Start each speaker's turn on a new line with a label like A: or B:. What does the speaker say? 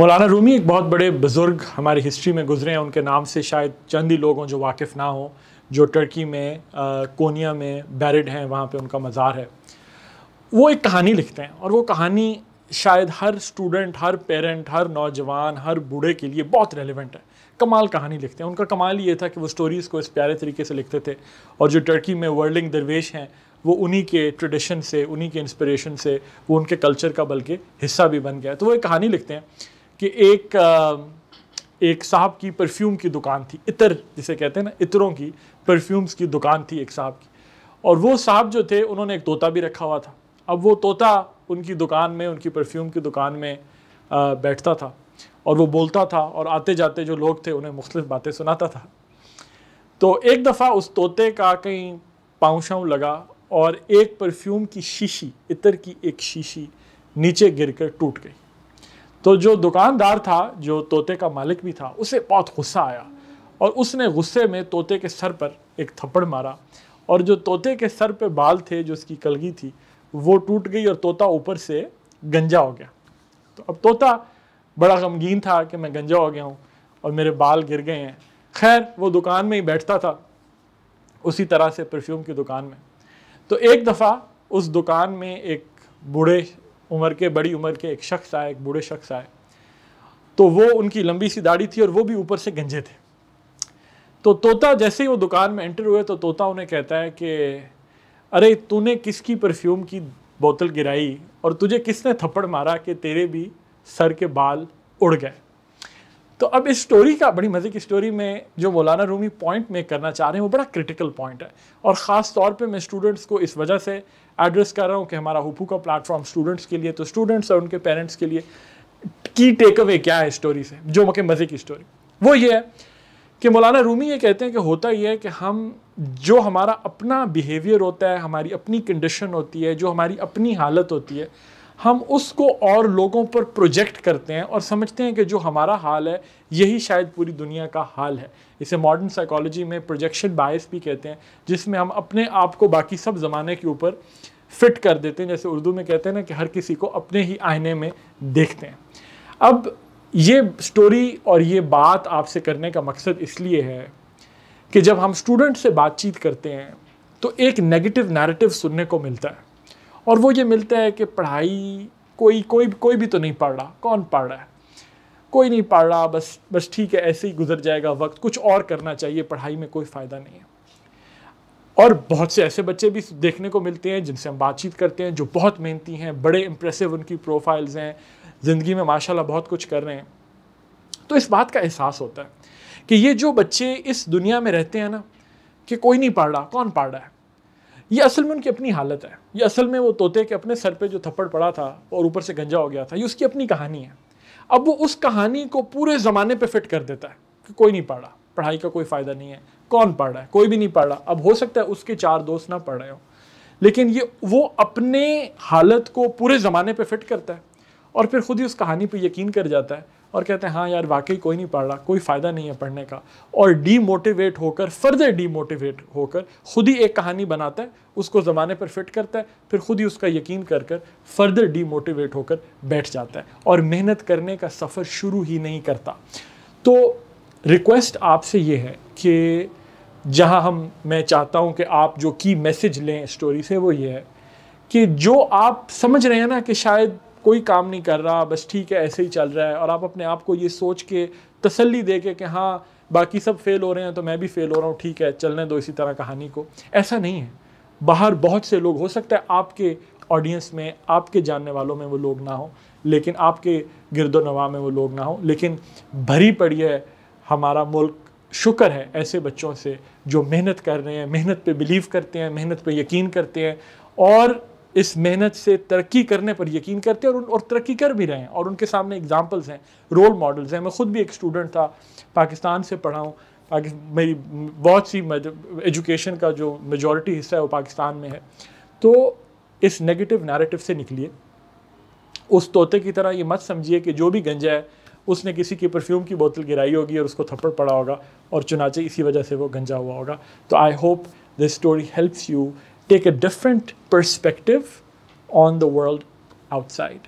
A: मौलाना रूमी एक बहुत बड़े बुज़ुर्ग हमारी हिस्ट्री में गुजरे हैं उनके नाम से शायद चंद ही लोग हों जो वाकिफ़ ना हों जो टर्की में आ, कोनिया में बैरिड हैं वहाँ पे उनका मज़ार है वो एक कहानी लिखते हैं और वो कहानी शायद हर स्टूडेंट हर पेरेंट हर नौजवान हर बूढ़े के लिए बहुत रेलिवेंट है कमाल कहानी लिखते हैं उनका कमाल ये था कि वो स्टोरीज़ को इस प्यारे तरीके से लिखते थे और जो टर्की में वर्ल्डिंग दरवेश हैं वो उन्हीं के ट्रेडिशन से उन्हीं के इंस्परेशन से वो उनके कल्चर का बल्कि हिस्सा भी बन गया तो वो एक कहानी लिखते हैं कि एक एक साहब की परफ्यूम की दुकान थी इतर जिसे कहते हैं ना इतरों की परफ्यूम्स की दुकान थी एक साहब की और वो साहब जो थे उन्होंने एक तोता भी रखा हुआ था अब वो तोता उनकी दुकान में उनकी परफ्यूम की दुकान में आ, बैठता था और वो बोलता था और आते जाते जो लोग थे उन्हें मुख्तु बातें सुनाता था तो एक दफ़ा उस तोते का कहीं पाँव शाँव लगा और एक परफ्यूम की शीशी इतर की एक शीशी नीचे गिरकर टूट गई तो जो दुकानदार था जो तोते का मालिक भी था उसे बहुत गुस्सा आया और उसने गुस्से में तोते के सर पर एक थप्पड़ मारा और जो तोते के सर पे बाल थे जो उसकी कलगी थी वो टूट गई और तोता ऊपर से गंजा हो गया तो अब तोता बड़ा गमगीन था कि मैं गंजा हो गया हूँ और मेरे बाल गिर गए हैं खैर वो दुकान में ही बैठता था उसी तरह से परफ्यूम की दुकान में तो एक दफ़ा उस दुकान में एक बूढ़े उम्र के बड़ी उम्र के एक शख्स आए एक बूढ़े शख्स आए तो वो उनकी लंबी सी दाढ़ी थी और वो भी ऊपर से गंजे थे तो तोता जैसे ही वो दुकान में एंटर हुए तो तोता उन्हें कहता है कि अरे तूने किसकी परफ्यूम की बोतल गिराई और तुझे किसने थप्पड़ मारा कि तेरे भी सर के बाल उड़ गए तो अब इस स्टोरी का बड़ी मज़े की स्टोरी में जो मौलाना रूमी पॉइंट मेक करना चाह रहे हैं वो बड़ा क्रिटिकल पॉइंट है और ख़ास तौर पे मैं स्टूडेंट्स को इस वजह से एड्रेस कर रहा हूँ कि हमारा हुपू का प्लेटफॉर्म स्टूडेंट्स के लिए तो स्टूडेंट्स और उनके पेरेंट्स के लिए की टेक अवे क्या है स्टोरी से जो मके मज़े की स्टोरी वो ये है कि मौलाना रूमी ये कहते हैं कि होता ये है कि हम जो हमारा अपना बिहेवियर होता है हमारी अपनी कंडीशन होती है जो हमारी अपनी हालत होती है हम उसको और लोगों पर प्रोजेक्ट करते हैं और समझते हैं कि जो हमारा हाल है यही शायद पूरी दुनिया का हाल है इसे मॉडर्न साइकोलॉजी में प्रोजेक्शन बायस भी कहते हैं जिसमें हम अपने आप को बाकी सब ज़माने के ऊपर फिट कर देते हैं जैसे उर्दू में कहते हैं ना कि हर किसी को अपने ही आईने में देखते हैं अब ये स्टोरी और ये बात आपसे करने का मकसद इसलिए है कि जब हम स्टूडेंट से बातचीत करते हैं तो एक नेगेटिव नैरेटिव सुनने को मिलता है और वो ये मिलता है कि पढ़ाई कोई कोई कोई भी तो नहीं पढ़ रहा कौन पढ़ रहा है कोई नहीं पढ़ रहा बस बस ठीक है ऐसे ही गुजर जाएगा वक्त कुछ और करना चाहिए पढ़ाई में कोई फ़ायदा नहीं है और बहुत से ऐसे बच्चे भी देखने को मिलते हैं जिनसे हम बातचीत करते हैं जो बहुत मेहनती हैं बड़े इंप्रेसिव उनकी प्रोफाइल्स हैं ज़िंदगी में माशाल्लाह बहुत कुछ कर रहे हैं तो इस बात का एहसास होता है कि ये जो बच्चे इस दुनिया में रहते हैं ना कि कोई नहीं पढ़ रहा कौन पढ़ रहा है ये असल में उनकी अपनी हालत है ये असल में वो तोते के अपने सर पे जो थप्पड़ पड़ा था और ऊपर से गंजा हो गया था ये उसकी अपनी कहानी है अब वो उस कहानी को पूरे ज़माने पे फिट कर देता है कि कोई नहीं पढ़ा पढ़ाई का कोई फ़ायदा नहीं है कौन पढ़ रहा है कोई भी नहीं पढ़ रहा अब हो सकता है उसके चार दोस्त ना पढ़ रहे हो लेकिन ये वो अपने हालत को पूरे ज़माने पर फिट करता है और फिर खुद ही उस कहानी पर यकीन कर जाता है और कहते हैं हाँ यार वाकई कोई नहीं पढ़ रहा कोई फ़ायदा नहीं है पढ़ने का और डीमोटिवेट होकर फर्दर डीमोटिवेट होकर खुद ही एक कहानी बनाता है उसको ज़माने पर फिट करता है फिर खुद ही उसका यकीन कर कर फर्दर डीमोटिवेट होकर बैठ जाता है और मेहनत करने का सफ़र शुरू ही नहीं करता तो रिक्वेस्ट आपसे ये है कि जहाँ हम मैं चाहता हूँ कि आप जो की मैसेज लें स्टोरी से वो ये है कि जो आप समझ रहे हैं ना कि शायद कोई काम नहीं कर रहा बस ठीक है ऐसे ही चल रहा है और आप अपने आप को ये सोच के तसल्ली दे के कि हाँ बाकी सब फेल हो रहे हैं तो मैं भी फेल हो रहा हूँ ठीक है चलने दो इसी तरह कहानी को ऐसा नहीं है बाहर बहुत से लोग हो सकता है आपके ऑडियंस में आपके जानने वालों में वो लोग ना हो लेकिन आपके गिरदो नवा में वो लोग ना हो लेकिन भरी पड़ी है हमारा मुल्क शुक्र है ऐसे बच्चों से जो मेहनत कर रहे हैं मेहनत पे बिलीव करते हैं मेहनत पे यकीन करते हैं और इस मेहनत से तरक्की करने पर यकीन करते हैं और उन और तरक्की कर भी रहे हैं और उनके सामने एग्जाम्पल्स हैं रोल मॉडल्स हैं मैं खुद भी एक स्टूडेंट था पाकिस्तान से पढ़ा हूँ मेरी बहुत सी एजुकेशन का जो मेजॉरिटी हिस्सा है वो पाकिस्तान में है तो इस नेगेटिव नैरेटिव से निकलिए उस तोते की तरह ये मत समझिए कि जो भी गंजा है उसने किसी की परफ्यूम की बोतल गिराई होगी और उसको थप्पड़ पड़ा होगा और चुनाचे इसी वजह से वो गंजा हुआ होगा तो I hope this story helps you take a different perspective on the world outside.